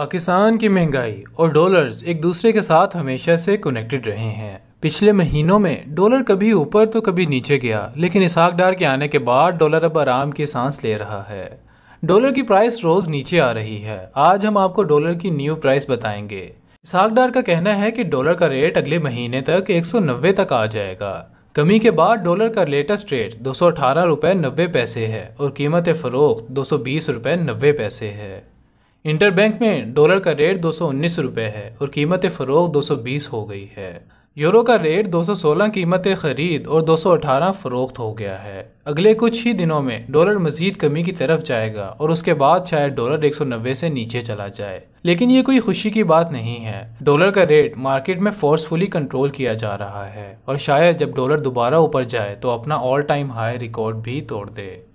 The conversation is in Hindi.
पाकिस्तान की महंगाई और डॉलर्स एक दूसरे के साथ हमेशा से कनेक्टेड रहे हैं पिछले महीनों में डॉलर कभी ऊपर तो कभी नीचे गया लेकिन इसहाक डार के आने के बाद डॉलर अब आराम की सांस ले रहा है डॉलर की प्राइस रोज नीचे आ रही है आज हम आपको डॉलर की न्यू प्राइस बताएंगे इसहाक डार का कहना है कि डॉलर का रेट अगले महीने तक एक तक आ जाएगा कमी के बाद डॉलर का लेटेस्ट रेट दो सौ पैसे है और कीमत फ़रोख्त दो सौ नब्बे पैसे है इंटरबैंक में डॉलर का रेट दो सौ उन्नीस रुपये है और कीमत फरोख दो सौ बीस हो गई है यूरो का रेट 216 कीमत खरीद और 218 फरोख्त हो गया है अगले कुछ ही दिनों में डॉलर मजीद कमी की तरफ जाएगा और उसके बाद शायद डॉलर 190 से नीचे चला जाए लेकिन ये कोई खुशी की बात नहीं है डॉलर का रेट मार्केट में फोर्सफुली कंट्रोल किया जा रहा है और शायद जब डॉलर दोबारा ऊपर जाए तो अपना ऑल टाइम हाई रिकॉर्ड भी तोड़ दे